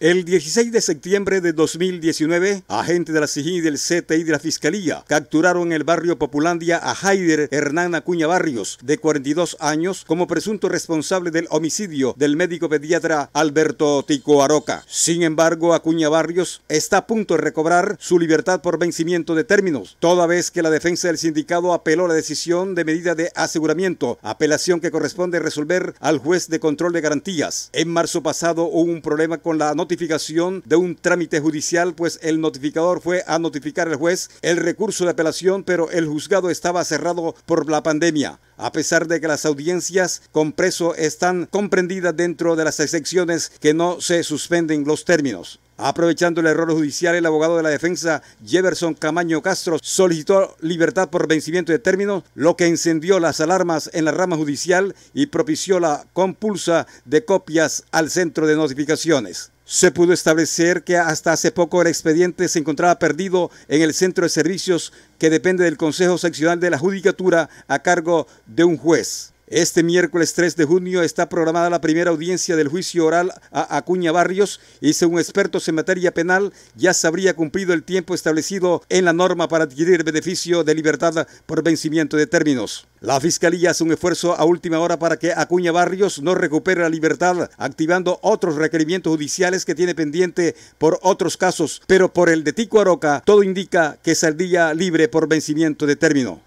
El 16 de septiembre de 2019, agentes de la CIGI del CTI de la Fiscalía capturaron en el barrio Populandia a Jaider Hernán Acuña Barrios, de 42 años, como presunto responsable del homicidio del médico pediatra Alberto Tico Aroca. Sin embargo, Acuña Barrios está a punto de recobrar su libertad por vencimiento de términos, toda vez que la defensa del sindicado apeló la decisión de medida de aseguramiento, apelación que corresponde resolver al juez de control de garantías. En marzo pasado hubo un problema con la notificación de un trámite judicial, pues el notificador fue a notificar al juez el recurso de apelación, pero el juzgado estaba cerrado por la pandemia. A pesar de que las audiencias con preso están comprendidas dentro de las excepciones que no se suspenden los términos. Aprovechando el error judicial, el abogado de la defensa Jefferson Camaño Castro solicitó libertad por vencimiento de términos, lo que encendió las alarmas en la rama judicial y propició la compulsa de copias al centro de notificaciones. Se pudo establecer que hasta hace poco el expediente se encontraba perdido en el centro de servicios que depende del Consejo Seccional de la Judicatura a cargo de un juez. Este miércoles 3 de junio está programada la primera audiencia del juicio oral a Acuña Barrios y según expertos en materia penal ya se habría cumplido el tiempo establecido en la norma para adquirir beneficio de libertad por vencimiento de términos. La Fiscalía hace un esfuerzo a última hora para que Acuña Barrios no recupere la libertad, activando otros requerimientos judiciales que tiene pendiente por otros casos, pero por el de Tico Aroca todo indica que saldría libre por vencimiento de término.